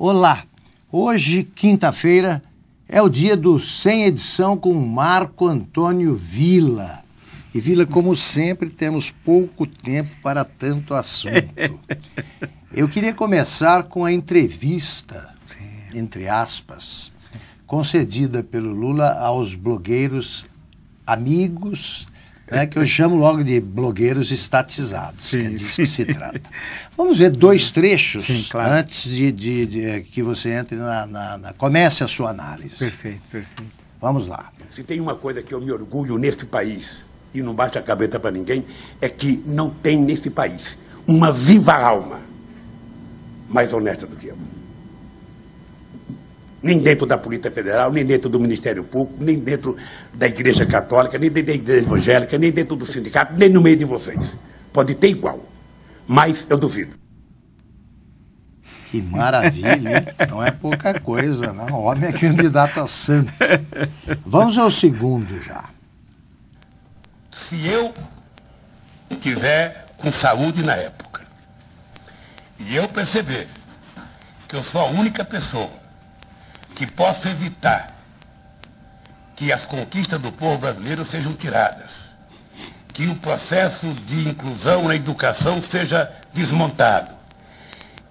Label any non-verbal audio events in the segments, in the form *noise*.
Olá! Hoje, quinta-feira, é o dia do Sem Edição com Marco Antônio Vila. E Vila, como sempre, temos pouco tempo para tanto assunto. Eu queria começar com a entrevista, Sim. entre aspas, Sim. concedida pelo Lula aos blogueiros amigos né, que eu chamo logo de blogueiros estatizados, sim, é disso sim. que se *laughs* trata. Vamos ver dois trechos sim, claro. antes de, de, de, eh, que você entre na, na, na. Comece a sua análise. Perfeito, perfeito. Vamos lá. Se tem uma coisa que eu me orgulho neste país, e não bate a cabeça para ninguém, é que não tem neste país uma viva alma mais honesta do que eu nem dentro da Polícia Federal, nem dentro do Ministério Público, nem dentro da Igreja Católica, nem dentro da Igreja Evangélica, nem dentro do sindicato, nem no meio de vocês. Pode ter igual, mas eu duvido. Que maravilha, hein? Não é pouca coisa, não. Né? O homem é candidato a santo. Vamos ao segundo já. Se eu tiver com saúde na época e eu perceber que eu sou a única pessoa que possa evitar que as conquistas do povo brasileiro sejam tiradas, que o processo de inclusão na educação seja desmontado,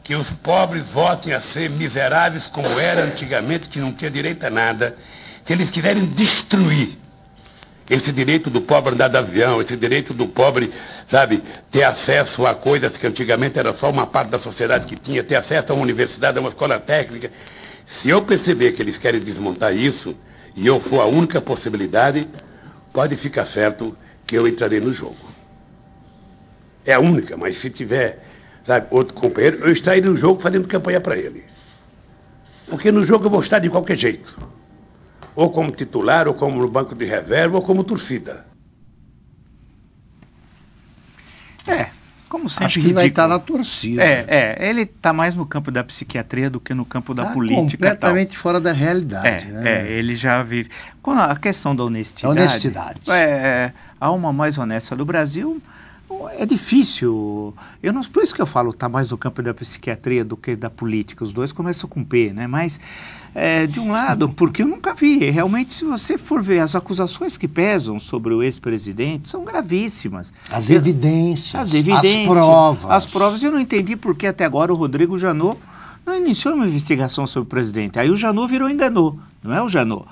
que os pobres voltem a ser miseráveis como era antigamente, que não tinha direito a nada, se eles quiserem destruir esse direito do pobre andar de avião, esse direito do pobre, sabe, ter acesso a coisas que antigamente era só uma parte da sociedade que tinha, ter acesso a uma universidade, a uma escola técnica, se eu perceber que eles querem desmontar isso e eu for a única possibilidade, pode ficar certo que eu entrarei no jogo. É a única, mas se tiver sabe, outro companheiro, eu estarei no jogo fazendo campanha para ele. Porque no jogo eu vou estar de qualquer jeito. Ou como titular, ou como no banco de reserva, ou como torcida. É, como sempre, Acho que ele vai estar tá na torcida. É, né? é ele está mais no campo da psiquiatria do que no campo da tá política. completamente tal. fora da realidade. É, né? é, ele já vive. Quando a questão da honestidade. A honestidade. É, a é, alma mais honesta do Brasil é difícil. Eu não, por isso que eu falo, está mais no campo da psiquiatria do que da política. Os dois começam com P, né? Mas é, de um lado, porque eu nunca vi. Realmente, se você for ver as acusações que pesam sobre o ex-presidente, são gravíssimas. As evidências, as evidências, as provas. As provas. Eu não entendi por que até agora o Rodrigo Janot não iniciou uma investigação sobre o presidente. Aí o Janot virou enganou, não é o Janot.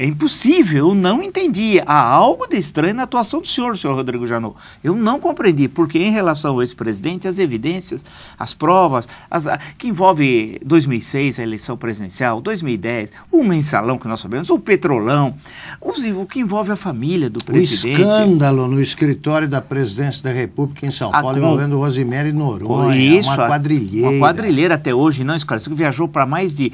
É impossível, eu não entendi. Há algo de estranho na atuação do senhor, senhor Rodrigo Janot. Eu não compreendi, porque em relação a esse presidente, as evidências, as provas, as, que envolve 2006, a eleição presidencial, 2010, o mensalão que nós sabemos, o petrolão, os, o que envolve a família do presidente. O escândalo no escritório da presidência da República em São Paulo, envolvendo envolvendo Rosemary Noronha, isso, uma quadrilheira. Uma quadrilheira até hoje, não que viajou para mais de,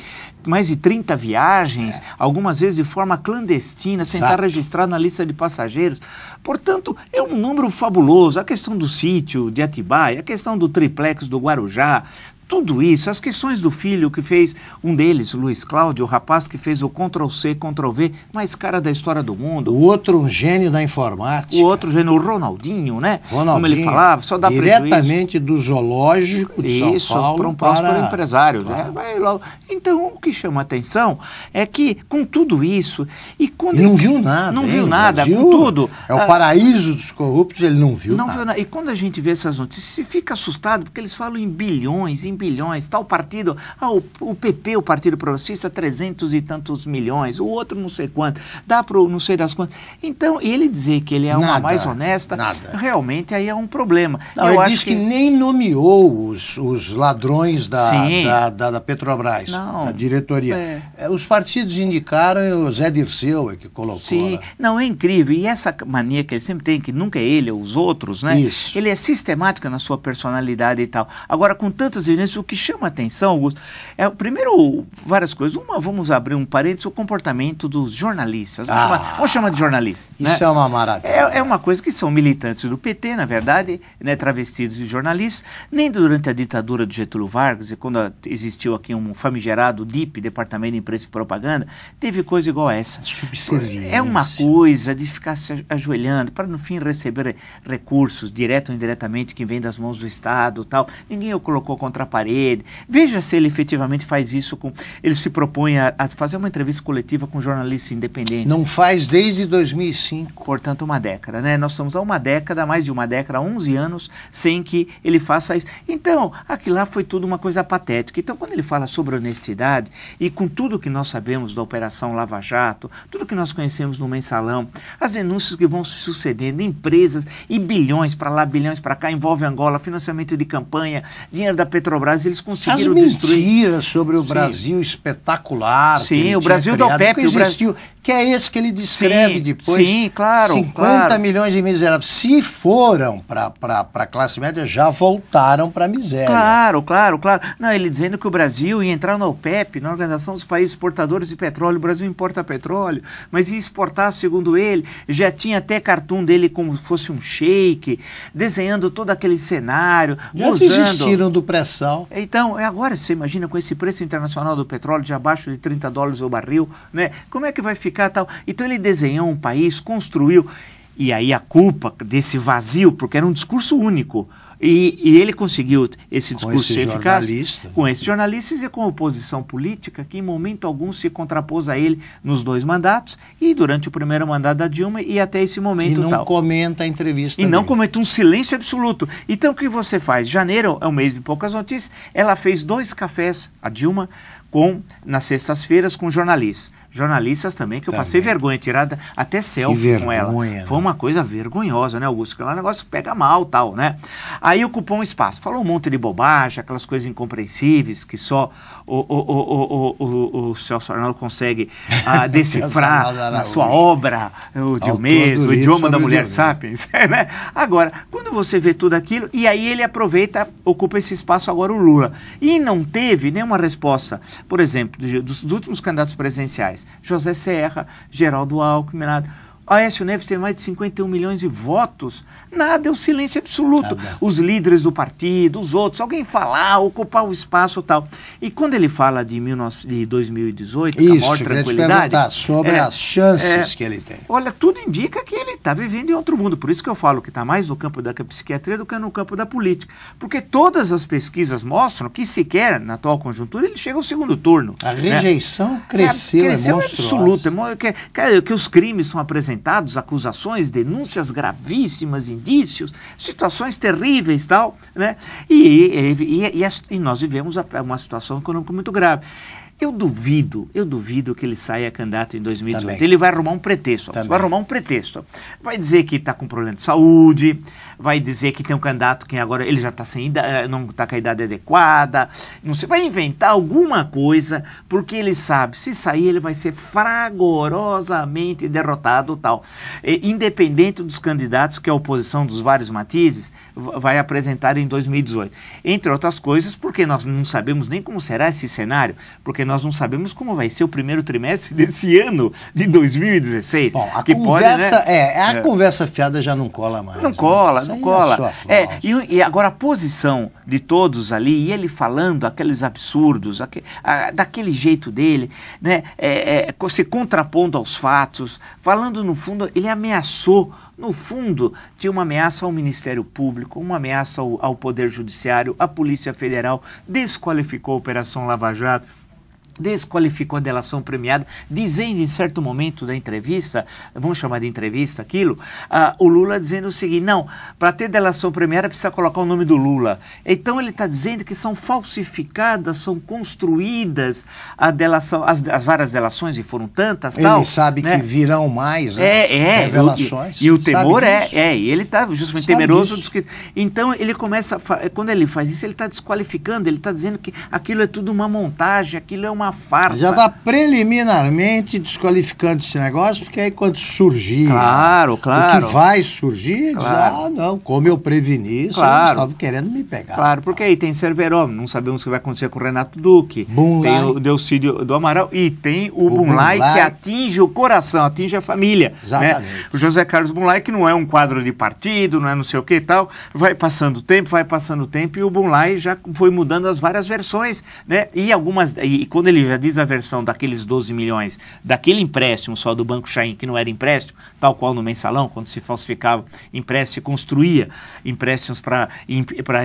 mais de 30 viagens, é. algumas vezes de forma forma clandestina, sem Exato. estar registrado na lista de passageiros. Portanto, é um número fabuloso. A questão do sítio de Atibaia, a questão do triplex do Guarujá, tudo isso, as questões do filho que fez um deles, Luiz Cláudio, o rapaz que fez o Ctrl-C, Ctrl-V, mais cara da história do mundo. O outro um gênio da informática. O outro gênio, o Ronaldinho, né? Ronaldinho, Como ele falava, só dá Diretamente prejuízo. do zoológico de isso, São Paulo para um próximo empresário. Né? Claro. Né? Então, o que chama a atenção é que, com tudo isso... E quando ele não ele, viu nada. Não hein? viu nada, Brasil, com tudo. É o ah, paraíso dos corruptos, ele não viu não nada. Viu E quando a gente vê essas notícias, se fica assustado, porque eles falam em bilhões, em 100 bilhões, tal partido, ah, o, o, PP, o Partido Progressista, 300 e tantos milhões, o outro não sei quanto, dá para não sei das quantas. Então, ele dizer que ele é nada, uma mais honesta, nada. realmente aí é um problema. Não, Eu ele disse que... que... nem nomeou os, os ladrões da, da, da, da, Petrobras, não, da diretoria. É... é os partidos indicaram, é o Zé Dirceu é que colocou. Sim, né? não, é incrível. E essa mania que ele sempre tem, que nunca é ele, é os outros, né? Isso. Ele é sistemático na sua personalidade e tal. Agora, com tantas reuniões, Fluminense, o que chama atenção, Augusto, é primeiro várias coisas. Uma, vamos abrir um parênteses, o comportamento dos jornalistas. Vamos, ah, chamar, vamos chamar, de jornalista. Né? Isso né? é uma maravilha. É, é, uma coisa que são militantes do PT, na verdade, né, travestidos de jornalistas. Nem durante a ditadura de Getúlio Vargas, e quando existiu aqui um famigerado DIP, Departamento de Imprensa e Propaganda, teve coisa igual a essa. Subserviência. É uma coisa de ficar se ajoelhando para, no fim, receber recursos, direto ou indiretamente, que vem das mãos do Estado tal. Ninguém o colocou contra parede. Veja se ele efetivamente faz isso com. Ele se propõe a, a fazer uma entrevista coletiva com jornalistas independentes. Não faz desde 2005. Portanto, uma década, né? Nós estamos há uma década, mais de uma década, 11 anos, sem que ele faça isso. Então, aquilo lá foi tudo uma coisa patética. Então, quando ele fala sobre honestidade e com tudo que nós sabemos da Operação Lava Jato, tudo que nós conhecemos no mensalão, as denúncias que vão se sucedendo, empresas e bilhões para lá, bilhões para cá, envolve Angola, financiamento de campanha, dinheiro da Petrobras. Petrobras, eles conseguiram As destruir. sobre o Sim. Brasil espetacular. Sim, o Brasil da OPEP. Que existiu, que é esse que ele descreve Sim. depois. Sim, claro. 50 claro. milhões de miseráveis. Se foram para a classe média, já voltaram para a miséria. Claro, claro, claro. Não, ele dizendo que o Brasil ia entrar na OPEP, na Organização dos Países Exportadores de Petróleo. O Brasil importa petróleo, mas ia exportar, segundo ele. Já tinha até cartoon dele como se fosse um shake, desenhando todo aquele cenário. Já usando... desistiram do pressão Legal. Então, é agora você imagina com esse preço internacional do petróleo de abaixo de 30 dólares o barril, né? Como é que vai ficar tal? Então ele desenhou um país, construiu. E aí a culpa desse vazio, porque era um discurso único. E, e ele conseguiu esse discurso com esse eficaz com esses jornalistas e com a oposição política, que em momento algum se contrapôs a ele nos dois mandatos e durante o primeiro mandato da Dilma e até esse momento. E não tal. comenta a entrevista. E não comenta um silêncio absoluto. Então o que você faz? Janeiro é um mês de poucas notícias. Ela fez dois cafés, a Dilma, com nas sextas-feiras com jornalistas jornalistas também, que eu também. passei vergonha, tirada até selfie com ela. Né? Foi uma coisa vergonhosa, né, Augusto? Aquela negócio pega mal tal, né? Aí ocupou um espaço, falou um monte de bobagem, aquelas coisas incompreensíveis que só o, o, o, o, o Celso Arnaldo consegue ah, *laughs* decifrar na sua obra, o Dilmês, o idioma da mulher sapiens, *laughs* né? Agora, quando você vê tudo aquilo, e aí ele aproveita, ocupa esse espaço agora o Lula. E não teve nenhuma resposta, por exemplo, dos últimos candidatos presidenciais. José Serra, Geraldo Alckmin, Aécio Neves tem mais de 51 milhões de votos. Nada, é o um silêncio absoluto. Nada. Os líderes do partido, os outros, alguém falar, ocupar o espaço tal. E quando ele fala de, 19, de 2018, Isso, com a maior tranquilidade. Tá sobre é, as chances é, que ele tem. Olha, tudo indica que ele está vivendo em outro mundo. Por isso que eu falo que está mais no campo da psiquiatria do que no campo da política. Porque todas as pesquisas mostram que sequer, na atual conjuntura, ele chega ao segundo turno. A né? rejeição cresceu, é, cresceu é absoluta. É que, que, que os crimes são apresentados apresentados acusações, denúncias gravíssimas, indícios, situações terríveis tal, né? E, e, e, e nós vivemos uma situação econômica muito grave. Eu duvido, eu duvido que ele saia candidato em 2018. Também. Ele vai arrumar um pretexto. Vai arrumar um pretexto. Vai dizer que está com problema de saúde, vai dizer que tem um candidato que agora ele já está sem eh, não está com a idade adequada, não sei, vai inventar alguma coisa, porque ele sabe, se sair ele vai ser fragorosamente derrotado tal. E, independente dos candidatos que a oposição dos vários matizes vai apresentar em 2018. Entre outras coisas, porque nós não sabemos nem como será esse cenário, porque nós não sabemos como vai ser o primeiro trimestre *laughs* desse ano de 2016. Bom, a que conversa pode, né? é, a é. conversa fiada já não cola mais. Não né? cola, Coca-Cola. É, e, e, agora a posição de todos ali, e ele falando aqueles absurdos, aqu, a, daquele jeito dele, né? É, é, se contrapondo aos fatos, falando no fundo, ele ameaçou, no fundo, tinha uma ameaça ao Ministério Público, uma ameaça ao, ao Poder Judiciário, à Polícia Federal, desqualificou a Operação Lava Jato desqualificou a delação premiada, dizendo em certo momento da entrevista, vamos chamar de entrevista aquilo, uh, o Lula dizendo o seguinte: não, para ter delação premiada precisa colocar o nome do Lula. Então ele está dizendo que são falsificadas, são construídas a delação, as, as várias delações, e foram tantas. Ele sabe né? que virão mais né? é, é, revelações. E, e o temor é, é, e ele está justamente sabe temeroso. Que, então ele começa, quando ele faz isso, ele está desqualificando, ele está dizendo que aquilo é tudo uma montagem, aquilo é uma uma farsa. Já está preliminarmente desqualificando esse negócio, porque aí quando surgir. Claro, claro. O que vai surgir, claro. diz, ah, não, como eu preveni isso, claro. estava querendo me pegar. Claro, porque aí tem Cerveró, não sabemos o que vai acontecer com o Renato Duque. Bunlai. Tem o Delcídio do Amaral e tem o, o Bunlai, Bunlai, que atinge o coração, atinge a família. Né? Exatamente. Né? O José Carlos Bunlai, que não é um quadro de partido, não é não sei o que e tal, vai passando o tempo, vai passando o tempo e o Bunlai já foi mudando as várias versões, né? E algumas. E, e quando ele ele já diz a versão daqueles 12 milhões, daquele empréstimo só do Banco Chain, que não era empréstimo, tal qual no mensalão, quando se falsificava empréstimo, se construía empréstimos para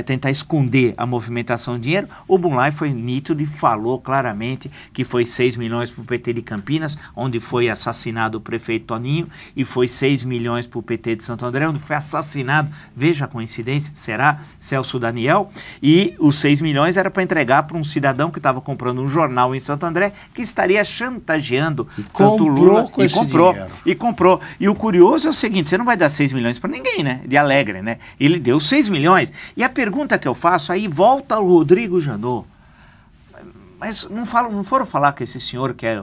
tentar esconder a movimentação de dinheiro, o Bunlai foi nítido e falou claramente que foi 6 milhões para o PT de Campinas, onde foi assassinado o prefeito Toninho, e foi 6 milhões para o PT de Santo André, onde foi assassinado, veja a coincidência, será Celso Daniel, e os 6 milhões era para entregar para um cidadão que estava comprando um jornal em em Santo André que estaria chantageando e tanto Lula com e comprou dinheiro. e comprou. E o curioso é o seguinte, você não vai dar 6 milhões para ninguém, né? De alegre, né? Ele deu 6 milhões. E a pergunta que eu faço aí volta ao Rodrigo Janot. Mas não, falam, não foram falar com esse senhor que é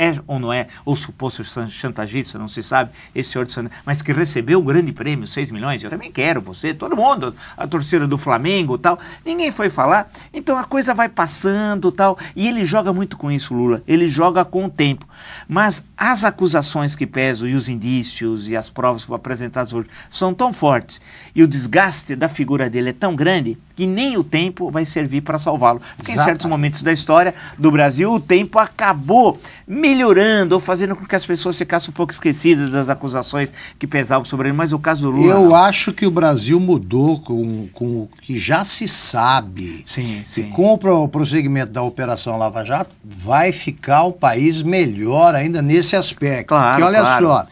é ou não é, ou suposto chantagista, não se sabe, esse senhor de Santana, mas que recebeu o grande prêmio, 6 milhões, eu também quero você, todo mundo, a torcida do Flamengo tal, ninguém foi falar, então a coisa vai passando tal, e ele joga muito com isso, Lula, ele joga com o tempo, mas as acusações que pesam e os indícios e as provas apresentadas hoje são tão fortes e o desgaste da figura dele é tão grande que nem o tempo vai servir para salvá-lo, porque Exato. em certos momentos da história do Brasil o tempo acabou, mesmo melhorando ou fazendo com que as pessoas ficassem um pouco esquecidas das acusações que pesavam sobre ele, mas o caso do Lula. Eu não. acho que o Brasil mudou com, com o que já se sabe. Sim, sim. com o prosseguimento da Operação Lava Jato, vai ficar o país melhor ainda nesse aspecto. Claro. Porque olha claro. só,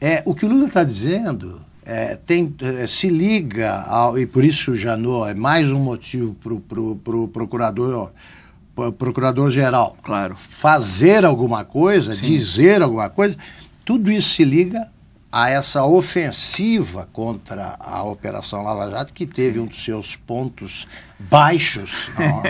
é, o que o Lula está dizendo. É, tem, é, se liga, ao, e por isso, Janot, é mais um motivo para o pro, pro procurador procurador-geral claro. fazer alguma coisa, Sim. dizer alguma coisa, tudo isso se liga a essa ofensiva contra a Operação Lava Jato, que teve Sim. um dos seus pontos baixos ó,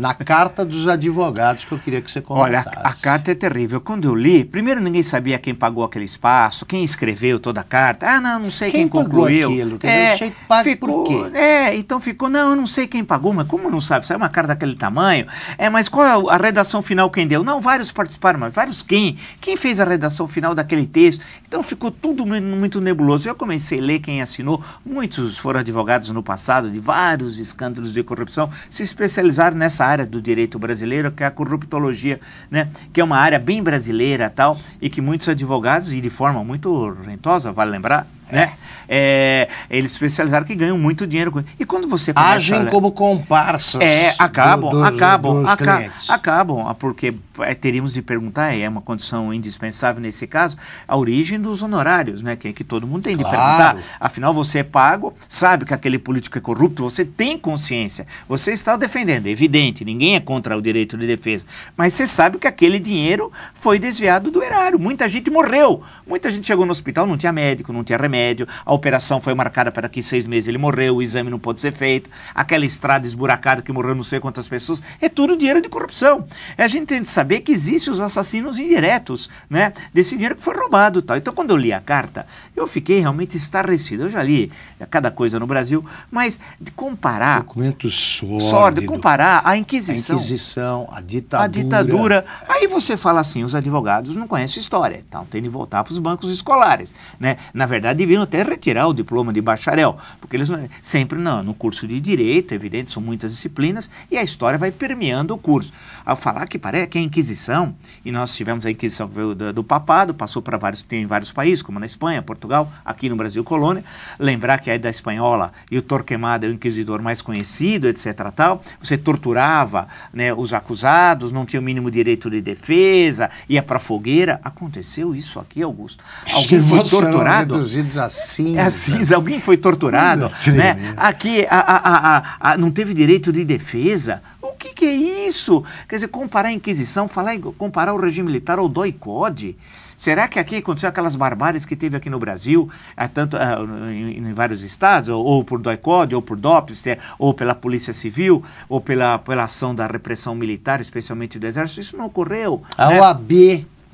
na Carta dos Advogados que eu queria que você comentasse. Olha, a, a, carta é terrível. Quando eu li, primeiro ninguém sabia quem pagou aquele espaço, quem escreveu toda a carta. Ah, não, não sei quem, quem concluiu. Aquilo, que é, eu por quê? É, então ficou, não, eu não sei quem pagou, mas como não sabe? Saiu uma carta daquele tamanho. É, mas qual é a redação final quem deu? Não, vários participaram, mas vários quem? Quem fez a redação final daquele texto? Então ficou tudo muito nebuloso. Eu comecei a ler quem assinou. Muitos foram advogados no passado de vários escândalos de corrupção, se especializar nessa área do direito brasileiro, que é a corruptologia, né? que é uma área bem brasileira tal, e que muitos advogados, e de forma muito rentosa, vale lembrar, né? É, eles especializaram que ganham muito dinheiro com E quando você começa, agem como comparsas. É, acabam, do, dos, acabam, dos aca acabam, ah, porque é, teríamos de perguntar, é uma condição indispensável nesse caso, a origem dos honorários, né? Que, é que todo mundo tem de claro. perguntar. Afinal, você é pago, sabe que aquele político é corrupto, você tem consciência, você está defendendo, é evidente, ninguém é contra o direito de defesa, mas você sabe que aquele dinheiro foi desviado do erário. Muita gente morreu, muita gente chegou no hospital, não tinha médico, não tinha remédio remédio, a operação foi marcada para daqui seis meses ele morreu, o exame não pôde ser feito, aquela estrada esburacada que morreu não sei quantas pessoas, é tudo dinheiro de corrupção. A gente tem de saber que existem os assassinos indiretos, né? Desse dinheiro que foi roubado tal. Então, quando eu li a carta, eu fiquei realmente estarrecido. Eu já li cada coisa no Brasil, mas de comparar... Documento sólido. sólido comparar a Inquisição. A Inquisição, a ditadura. A ditadura. Aí você fala assim, os advogados não conhecem história, então tem de voltar para os bancos escolares, né? Na verdade, deveriam até retirar o diploma de bacharel, porque eles é, sempre não, no curso de direito, evidente, são muitas disciplinas e a história vai permeando o curso. Ao falar que parece que a Inquisição, e nós tivemos a Inquisição do, do Papado, passou para vários, tem vários países, como na Espanha, Portugal, aqui no Brasil, colônia. Lembrar que a da espanhola e o Torquemada é o inquisidor mais conhecido, etc. Tal. Você torturava né, os acusados, não tinha o mínimo direito de defesa, ia para fogueira. Aconteceu isso aqui, Augusto. Alguém foi torturado assim, assim. É alguém foi torturado, Sim, né? Aqui a, a, a, não teve direito de defesa. O que, que, é isso? Quer dizer, comparar a Inquisição, falar, comparar o regime militar ao doi code Será que aqui aconteceu aquelas barbáries que teve aqui no Brasil, eh, tanto eh, em, em vários estados, ou, ou por code ou por DOPS, eh, ou pela Polícia Civil, ou pela, pela ação da repressão militar, especialmente do Exército? Isso não ocorreu. A né? OAB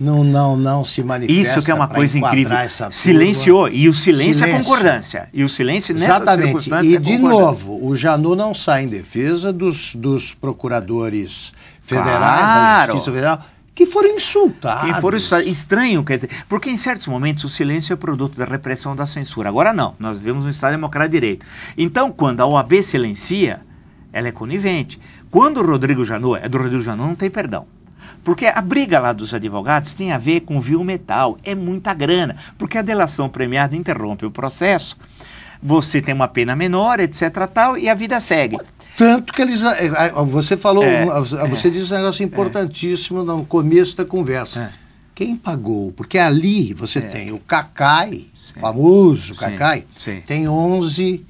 não, não, não se manifesta. Isso que é uma coisa incrível. Silenciou. E o silêncio, é silêncio, é concordância. E o silêncio nessa Exatamente. circunstância. E, é de novo, o Janu não sai em defesa dos, dos procuradores federais, claro. da Justiça Federal que foram insultados. E foram Estranho, quer dizer, porque em certos momentos o silêncio é produto da repressão da censura. Agora não, nós vivemos um Estado democrático de direito. Então, quando a OAB silencia, ela é conivente. Quando o Rodrigo Janot, é do Rodrigo Janot, não tem perdão. Porque a briga lá dos advogados tem a ver com vil metal, é muita grana, porque a delação premiada interrompe o processo, você tem uma pena menor, etc. tal, e a vida segue. Tanto que eles. Eh, eh, ah, você falou, é, ah, ah, você é, disse um negócio é. importantíssimo no começo da conversa. É. Quem pagou? Porque ali você é. tem o Cacai, famoso Cacai, tem 11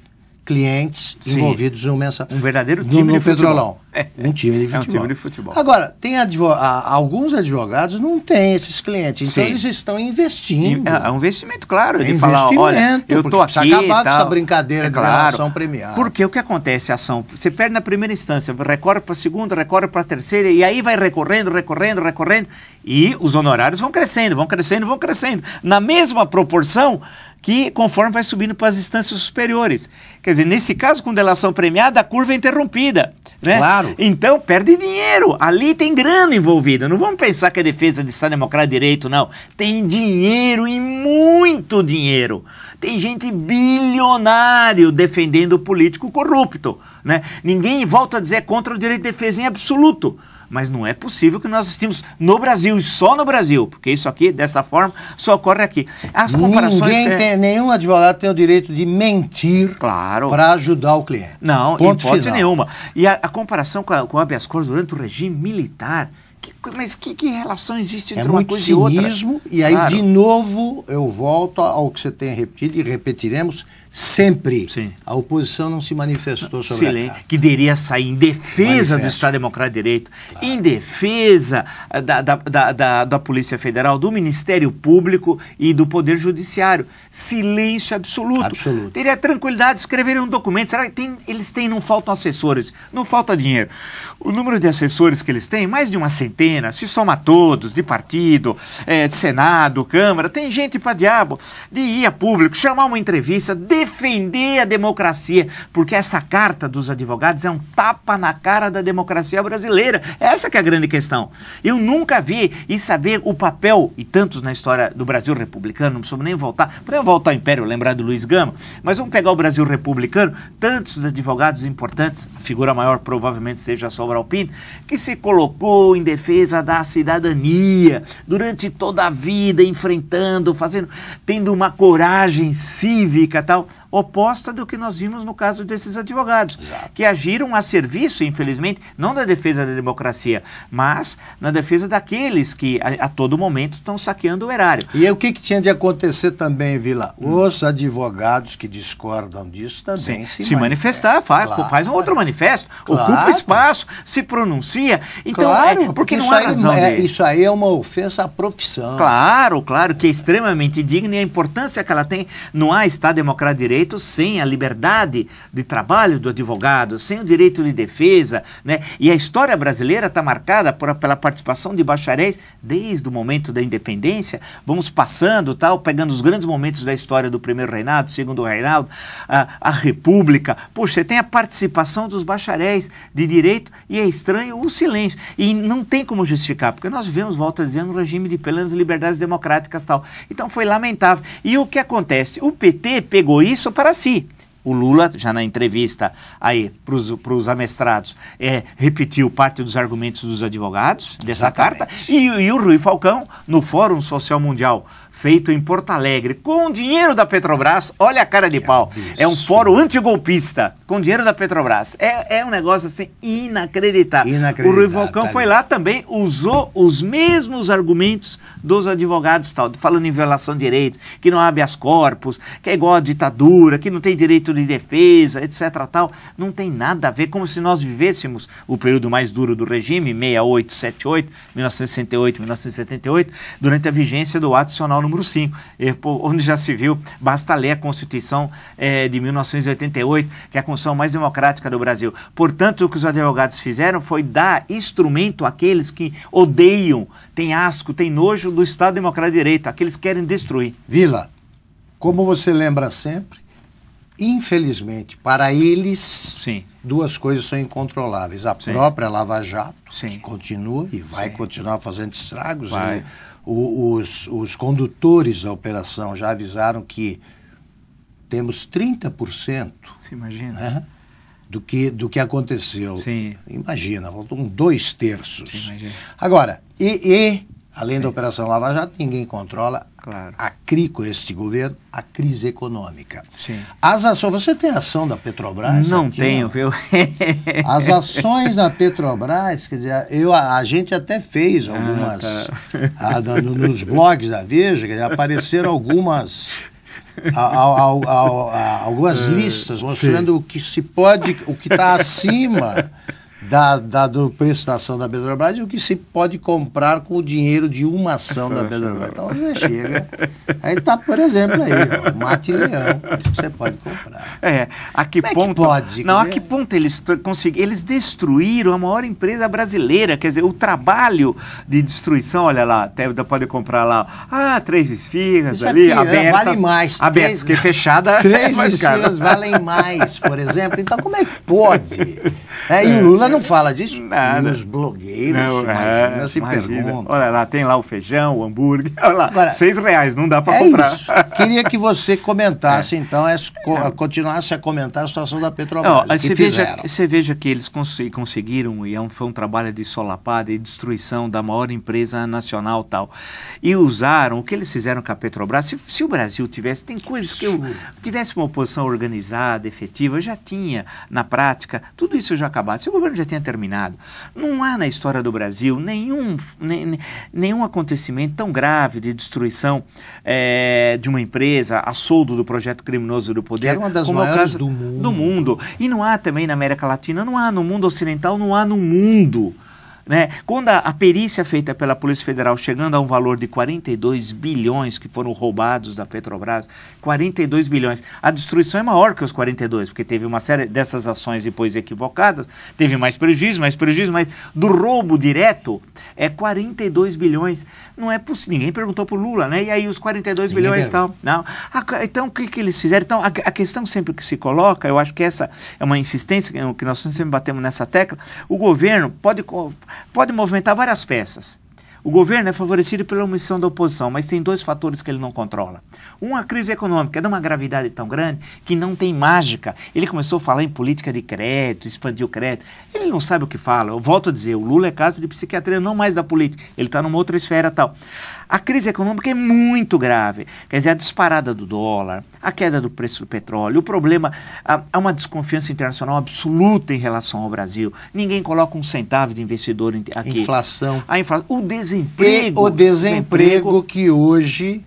clientes Sim. envolvidos no mensal. Um verdadeiro time no, no de futebol, É. Um time de futebol. É um time de futebol. Agora, tem advo... alguns advogados não têm esses clientes, então Sim. eles estão investindo. É, é um investimento, claro, é de falar, olha, eu tô aqui precisa acabar com essa brincadeira é, de claro, delação premiada. Porque o que acontece a ação? Você perde na primeira instância, recorre para a segunda, recorre para a terceira, e aí vai recorrendo, recorrendo, recorrendo, e os honorários vão crescendo, vão crescendo, vão crescendo, na mesma proporção que conforme vai subindo para as instâncias superiores. Quer dizer, nesse caso, com delação premiada, a curva é interrompida. Né? Claro. Então, perde dinheiro. Ali tem grana envolvida. Não vamos pensar que é defesa de Estado Democrático Direito, não. Tem dinheiro e muito dinheiro. Tem gente bilionário defendendo o político corrupto. Né? Ninguém volta a dizer contra o direito de defesa em absoluto. Mas não é possível que nós assistimos no Brasil e só no Brasil, porque isso aqui, dessa forma, só ocorre aqui. As comparações. Ninguém tem, é- nenhum advogado tem o direito de mentir claro. para ajudar o cliente. Não, Ponto hipótese final. nenhuma. E a, a comparação com, com o habeas corpus durante o regime militar que, mas que, que, relação existe entre é uma coisa cinismo, e outra? E aí, claro. de novo, eu volto ao que você tem repetido e repetiremos sempre. Sim. A oposição não se manifestou sobre Silêncio, a Que deveria sair em defesa do Estado Democrático de Direito, claro. em defesa da, da, da, da, da Polícia Federal, do Ministério Público e do Poder Judiciário. Silêncio absoluto. absoluto. Teria tranquilidade, de escreverem um documento. Será que tem, eles têm, não faltam assessores, não falta dinheiro. O número de assessores que eles têm, mais de uma centena centena, se soma todos, de partido, é, de Senado, Câmara, tem gente pra diabo de ir a público, chamar uma entrevista, defender a democracia, porque essa carta dos advogados é um tapa na cara da democracia brasileira. Essa que é a grande questão. Eu nunca vi e saber o papel, e tantos na história do Brasil republicano, não precisamos nem voltar, podemos voltar ao Império, lembrar do Luiz Gama, mas vamos pegar o Brasil republicano, tantos advogados importantes, a figura maior provavelmente seja a Sobral Pinto, que se colocou em defesa defesa da cidadania, durante toda a vida enfrentando, fazendo, tendo uma coragem cívica tal, oposta do que nós vimos no caso desses advogados, Exato. que agiram a serviço, infelizmente, não da defesa da democracia, mas na defesa daqueles que a, a todo momento estão saqueando o erário. E o que, que tinha de acontecer também, Vila? Hum. Os advogados que discordam disso também Sim. se, se manifestar, faz, claro. faz um outro manifesto, claro. ocupa espaço, se pronuncia. Então, é, claro, é, porque que isso não há é razão aí, é, Isso aí é uma ofensa à profissão. Claro, claro, que é extremamente digna e a importância que ela tem. Não há Estado democrático de direito sem a liberdade de trabalho do advogado, sem o direito de defesa. Né? E a história brasileira está marcada por, pela participação de bacharéis desde o momento da independência. Vamos passando, tal, pegando os grandes momentos da história do primeiro reinado, segundo reinado, a, a república. Puxa, você tem a participação dos bacharéis de direito e é estranho o silêncio. E não tem tem como justificar, porque nós vivemos, volta dizendo, um regime de plenas liberdades democráticas tal. Então foi lamentável. E o que acontece? O PT pegou isso para si. O Lula, já na entrevista aí para os amestrados, é, repetiu parte dos argumentos dos advogados dessa Exatamente. carta. E, e, o Rui Falcão, no Fórum Social Mundial feito em Porto Alegre, com o dinheiro da Petrobras. Olha a cara de que pau. Absurdo. É um fórum antigolpista, com dinheiro da Petrobras. É, é um negócio assim inacreditável. inacreditável. O Rui Volcão tá foi lá também, usou os mesmos argumentos dos advogados, tal, falando em violação de direitos, que não abre as corpos, que é igual à ditadura, que não tem direito de defesa, etc. Tal. Não tem nada a ver, como se nós vivêssemos o período mais duro do regime, 68, 78, 1968, 1978, durante a vigência do ato adicional número 5, onde já se viu, basta ler a Constituição é, de 1988, que é a Constituição mais democrática do Brasil. Portanto, o que os advogados fizeram foi dar instrumento àqueles que odeiam, têm asco, têm nojo do Estado Democrático de Direito, aqueles que querem destruir. Vila, como você lembra sempre, infelizmente, para eles, Sim. duas coisas são incontroláveis. A Sim. própria Lava Jato, Sim. que continua e vai continuar fazendo estragos. Vai. E o, os, os condutores da operação já avisaram que temos 30%. Se imagina. Né, do, que, do que aconteceu. Sim. Imagina, faltam um dois terços. Sim, imagina. Agora, e, e além Sim. da Operação Lava Jato, ninguém controla Claro. A CRI com este governo, a crise econômica. Sim. As ações, você tem ação da Petrobras? Não aqui, tenho, viu? *laughs* As ações da Petrobras, quer dizer, eu, a, a gente até fez ah, algumas, ah, tá. a, no, nos blogs da Veja, dizer, apareceram algumas a, a, a, algumas ah, listas mostrando Sim. o que se pode, o que está acima da, da, do preço da ação da Petrobras e o que se pode comprar com o dinheiro de uma ação da Petrobras. É então você chega. Aí está, por exemplo, aí, ó, mate leão, você pode comprar. É, a que Como ponto. É que pode, não, a que ponto eles conseguiram. Eles destruíram a maior empresa brasileira. Quer dizer, o trabalho de destruição, olha lá, até pode comprar lá, ah, três esfirras é ali, aqui, abertas. Vale mais. Abertas, três, porque é fechada. Três é esfirras valem mais, por exemplo. Então, como é que pode? *laughs* É, e o Lula não fala disso? Nada. E os blogueiros, não, imagina, é, se imagina. Olha lá, tem lá o feijão, o hambúrguer. Olha lá, Agora, seis reais, não dá para é comprar. Isso. Queria que você comentasse, *laughs* é. então, essa, é. continuasse a comentar a situação da Petrobras. Não, você, veja, você veja que eles cons conseguiram, e é um, foi um trabalho de solapada e destruição da maior empresa nacional tal. E usaram, o que eles fizeram com a Petrobras, se, se o Brasil tivesse, tem coisas que eu, tivesse uma oposição organizada, efetiva, já tinha na prática, tudo isso já acabado. Se o governo já já tenha terminado. Não há na história do Brasil nenhum, nenhum acontecimento tão grave de destruição é, de uma empresa a soldo do projeto criminoso do poder. Que era uma das como é maiores é do mundo. do mundo. E não há também na América Latina, não há no mundo ocidental, não há no mundo né? Quando a, a, perícia feita pela Polícia Federal chegando a um valor de 42 bilhões que foram roubados da Petrobras, 42 bilhões. A destruição é maior que os 42, porque teve uma série dessas ações depois equivocadas, teve mais prejuízo, mais prejuízo, mas do roubo direto é 42 bilhões. Não é possível. Ninguém perguntou para o Lula, né? E aí os 42 Ninguém bilhões e tal. Não. A, então, o que, que eles fizeram? Então, a, a questão sempre que se coloca, eu acho que essa é uma insistência que nós sempre batemos nessa tecla, o governo pode pode movimentar várias peças. O governo é favorecido pela omissão da oposição, mas tem dois fatores que ele não controla. Um, a crise econômica é de uma gravidade tão grande que não tem mágica. Ele começou a falar em política de crédito, expandiu o crédito. Ele não sabe o que fala. Eu volto a dizer, o Lula é caso de psiquiatria, não mais da política. Ele está numa outra esfera tal. A crise econômica é muito grave. Quer dizer, a disparada do dólar, a queda do preço do petróleo, o problema, há uma desconfiança internacional absoluta em relação ao Brasil. Ninguém coloca um centavo de investidor aqui. Inflação. A inflação. O desespero desemprego. E o desemprego, desemprego que hoje,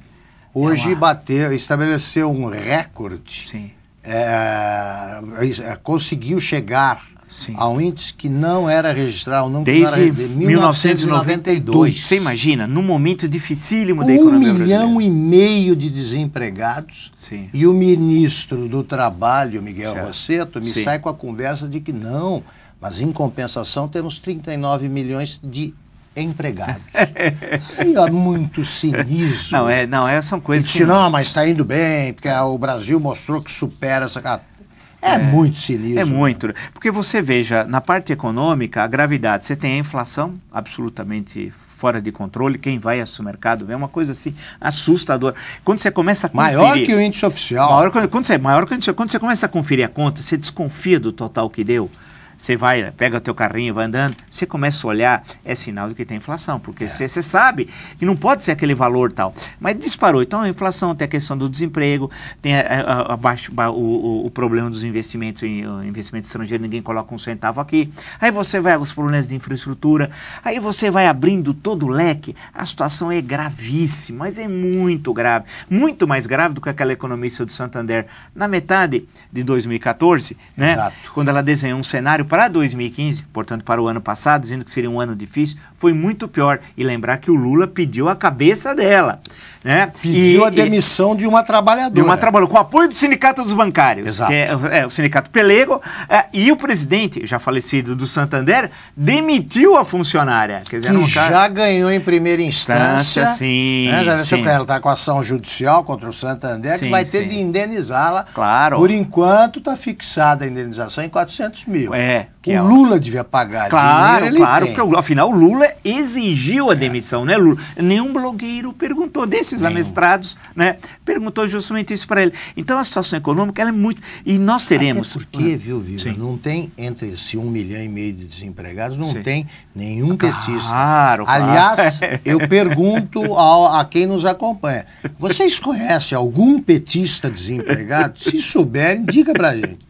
hoje é bateu, estabeleceu um recorde. Sim. É, é conseguiu chegar Sim. ao índice que não era registrado, não Desde era, de 1992. Você imagina, num momento dificílimo da um economia Um milhão e meio de desempregados Sim. e o ministro do Trabalho, Miguel certo. Rosseto, me Sim. sai com a conversa de que não, mas em compensação temos 39 milhões de empregados. e *laughs* há muito cinismo. Não, é, não é, são coisas. E que... não, mas está indo bem, porque o Brasil mostrou que supera essa. É, é muito cinismo. É né? muito. Né? Porque você veja, na parte econômica, a gravidade, você tem a inflação absolutamente fora de controle, quem vai ao supermercado é uma coisa assim assustadora. Quando você começa a conferir, maior que o índice oficial. Maior, quando, quando, você, maior que o índice, quando você começa a conferir a conta, você desconfia do total que deu. Você vai, pega o teu carrinho, vai andando, você começa a olhar, é sinal de que tem inflação, porque é. você é. sabe que não pode ser aquele valor tal. Mas disparou. Então, a inflação, tem a questão do desemprego, tem a, a, a baixo, o, o, o, problema dos investimentos em investimento estrangeiro, ninguém coloca um centavo aqui. Aí você vai aos problemas de infraestrutura, aí você vai abrindo todo o leque. A situação é gravíssima, mas é muito grave. Muito mais grave do que aquela economista do Santander na metade de 2014, né? Exato. Quando ela desenhou um cenário para 2015, portanto para o ano passado, dizendo que seria um ano difícil, foi muito pior. E lembrar que o Lula pediu a cabeça dela. Né? Pediu e, a demissão e, de uma trabalhadora. De uma trabalhadora, com apoio do Sindicato dos Bancários, Exato. que é, é o Sindicato Pelego, é, e o presidente, já falecido do Santander, demitiu a funcionária. Quer dizer, que cara... já ganhou em primeira instância. instância sim, né? Já sim. ela está com ação judicial contra o Santander, sim, que vai ter sim. de indenizá-la. Claro. Por enquanto está fixada a indenização em 400 mil. É, é, que o é Lula devia pagar. Claro, claro, porque afinal o Lula exigiu a é. demissão, é. né, Lula? Nenhum blogueiro perguntou desses Nenhum. amestrados, né? Perguntou justamente isso para ele. Então a situação econômica é muito e nós teremos. Até porque, ah, viu, Viva, sim. não tem entre esse um milhão e meio de desempregados, não sim. tem nenhum petista. Claro, Aliás, *laughs* eu pergunto ao, a quem nos acompanha: vocês conhecem algum petista desempregado? Se souberem, diga para gente.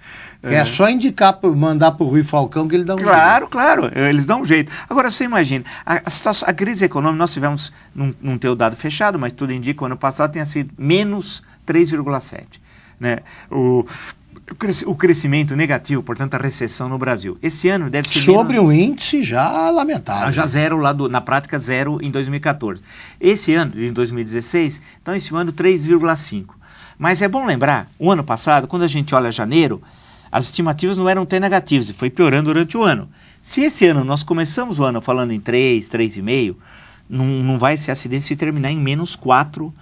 É, é, só indicar, mandar para o Rui Falcão que ele dá um claro, jeito. Claro, claro, é, eles dão um jeito. Agora, você imagina, a, a, situação, a crise econômica, nós tivemos, não, não tem o dado fechado, mas tudo indica que o ano passado tenha sido menos 3,7. Né? O, o crescimento negativo, portanto, a recessão no Brasil. Esse ano deve ser. Sobre menos... o índice já lamentável. Ah, já né? zero lá do, na prática, zero em 2014. Esse ano, em 2016, estão estimando 3,5. Mas é bom lembrar, o ano passado, quando a gente olha janeiro, as estimativas não eram tão negativas e foi piorando durante o ano. Se esse ano nós começamos o ano falando em 3, 3,5, não, não vai ser acidente se terminar em menos 4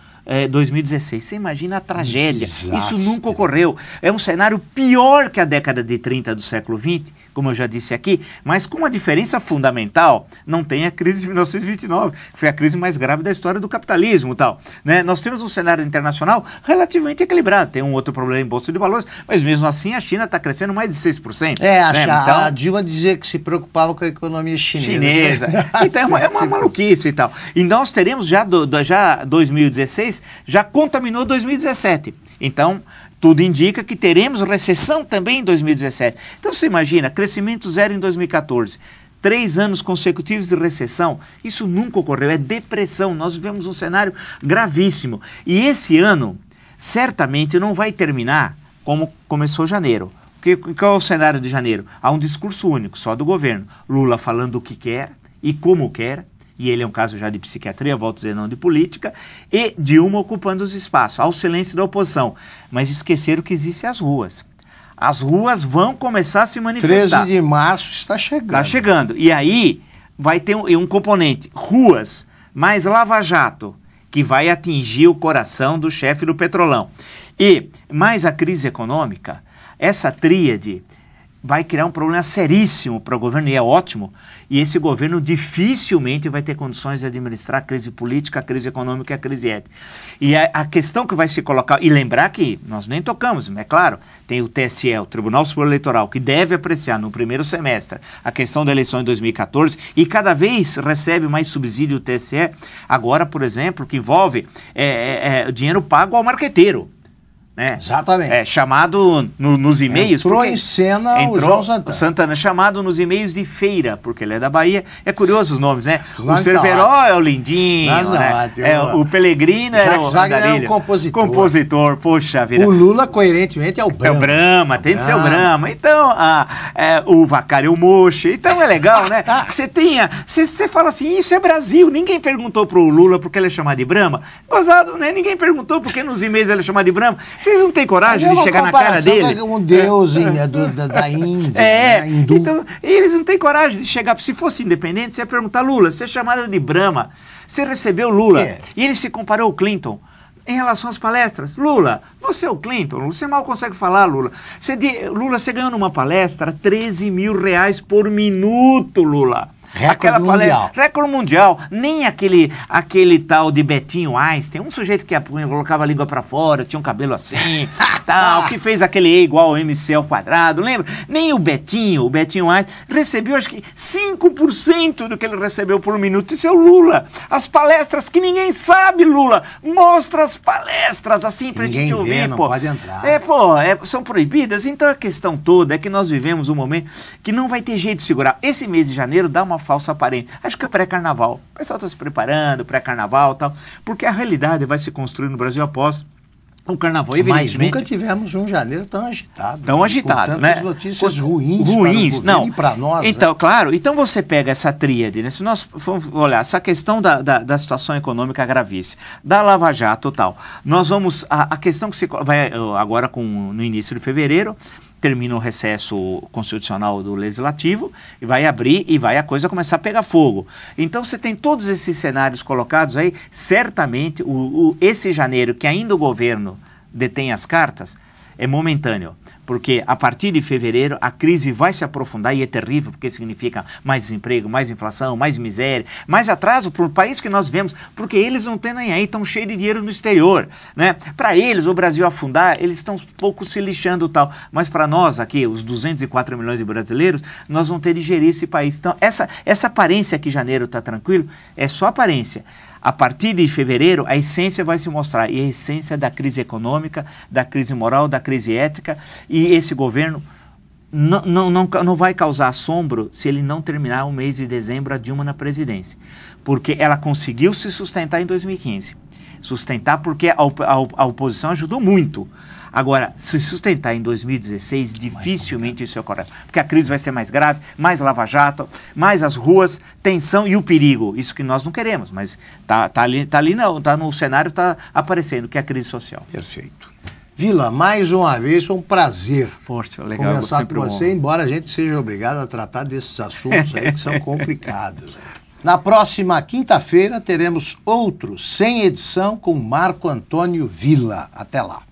2016. É, Você imagina a tragédia. Desastre. Isso nunca ocorreu. É um cenário pior que a década de 30 do século 20, como eu já disse aqui, mas com uma diferença fundamental. Não tem a crise de 1929, que foi a crise mais grave da história do capitalismo tal. Né? Nós temos um cenário internacional relativamente equilibrado. Tem um outro problema em bolsa de valores, mas mesmo assim a China está crescendo mais de 6%. É, a, né? então, a Dilma dizia que se preocupava com a economia chinesa. Chinesa. *laughs* Então é uma, é uma maluquice e tal. E nós teremos já, do, do, já 2016 já contaminou 2017. Então, tudo indica que teremos recessão também em 2017. Então você imagina, crescimento zero em 2014. Três anos consecutivos de recessão, isso nunca ocorreu, é depressão. Nós vivemos um cenário gravíssimo. E esse ano, certamente, não vai terminar como começou janeiro. qual é o cenário de janeiro? Há um discurso único, só do governo. Lula falando o que quer e como quer, e ele é um caso já de psiquiatria, volto a dizer, não de política, e Dilma ocupando os espaços, ao silêncio da oposição. Mas esqueceram que existem as ruas. As ruas vão começar a se manifestar. 13 de março está chegando. Está chegando. E aí vai ter um, um componente: ruas, mais Lava Jato, que vai atingir o coração do chefe do Petrolão. E mais a crise econômica, essa tríade vai criar um problema seríssimo para o governo, e é ótimo, e esse governo dificilmente vai ter condições de administrar a crise política, a crise econômica e a crise ética. E a, a, questão que vai se colocar, e lembrar que nós nem tocamos, é claro, tem o TSE, o Tribunal Superior Eleitoral, que deve apreciar no primeiro semestre a questão da eleição em 2014, e cada vez recebe mais subsídio o TSE, agora, por exemplo, que envolve é, é, é dinheiro pago ao marqueteiro né? Exatamente. É, chamado no, nos e-mails. Entrou em cena entrou o João Santana. Santana. É chamado nos e-mails de feira, porque ele é da Bahia. É curioso os nomes, né? o Cerveró é o Lindinho, o né? é, o Pelegrino o Andarilho. É o compositor. Compositor, poxa vida. O Lula, coerentemente, é o Brahma. É o Brahma, tem de ser o Brahma. Então, a, é, o Vacário o Moche. Então é legal, né? *laughs* Você tenha. Você fala assim, isso é Brasil. Ninguém perguntou pro Lula porque ele é chamado de Brahma. Gozado, né? Ninguém perguntou porque nos e-mails ele é chamado de Brahma. Vocês não têm coragem é de chegar na cara dele? É um deus é. do, da, da, Índia. É, né, é, hindu. então eles não têm coragem de chegar. Se fosse independente, você ia perguntar Lula, você é chamada de Brahma, você recebeu Lula é. e ele se comparou ao Clinton em relação às palestras. Lula, você é o Clinton, você mal consegue falar, Lula. Você de, Lula, você ganhou numa palestra 13 mil reais por minuto, Lula. Recorde mundial. Recorde mundial. Nem aquele, aquele tal de Betinho Einstein, um sujeito que colocava a língua para fora, tinha um cabelo assim, *laughs* tal, que fez aquele E igual ao MC ao quadrado, lembra? Nem o Betinho, o Betinho Einstein, recebeu acho que 5% do que ele recebeu por minuto. Isso é o Lula. As palestras que ninguém sabe, Lula. Mostra as palestras assim pra ninguém gente ouvir, vê, não pode entrar. É, pô, é, são proibidas. Então a questão toda é que nós vivemos um momento que não vai ter jeito de segurar. Esse mês de janeiro dá uma falsa aparência. Acho que é pré-carnaval. O pessoal está se preparando, pré-carnaval tal. Porque a realidade vai se construir no Brasil após um carnaval, Mas nunca tivemos um janeiro tão agitado. Tão né? agitado, né? tantas notícias ruins, ruins para não. e para nós. Né? Então, né? claro. Então você pega essa tríade, né? Se nós formos olhar essa questão da, da, da situação econômica gravíssima, da Lava Jato tal, nós vamos... A, a questão que se... Vai eh, agora com, no início de fevereiro, termina o recesso constitucional do legislativo e vai abrir e vai a coisa começar a pegar fogo. Então você tem todos esses cenários colocados aí, certamente o, o esse janeiro que ainda o governo detém as cartas, é momentâneo, porque a partir de fevereiro a crise vai se aprofundar e é terrível, porque significa mais desemprego, mais inflação, mais miséria, mais atraso para o país que nós vemos, porque eles não têm nem aí, estão cheios de dinheiro no exterior. Né? Para eles, o Brasil afundar, eles estão um pouco se lixando tal, mas para nós aqui, os 204 milhões de brasileiros, nós vamos ter de gerir esse país. Então, essa, essa aparência que janeiro está tranquilo é só aparência a partir de fevereiro, a essência vai se mostrar. E a essência da crise econômica, da crise moral, da crise ética. E esse governo não, não, não, não vai causar assombro se ele não terminar o mês de dezembro a Dilma na presidência. Porque ela conseguiu se sustentar em 2015. Sustentar porque a, op a, op a oposição ajudou muito. Agora, se sustentar em 2016, é dificilmente isso ocorre. Porque a crise vai ser mais grave, mais lava-jato, mais as ruas, tensão e o perigo. Isso que nós não queremos, mas está tá ali, tá ali não, está no cenário, está aparecendo, que é a crise social. Perfeito. Vila, mais uma vez, foi um prazer Poxa, legal, conversar com você, bom. embora a gente seja obrigado a tratar desses assuntos aí que são complicados. Na próxima quinta-feira teremos outro sem edição com Marco Antônio Vila. Até lá.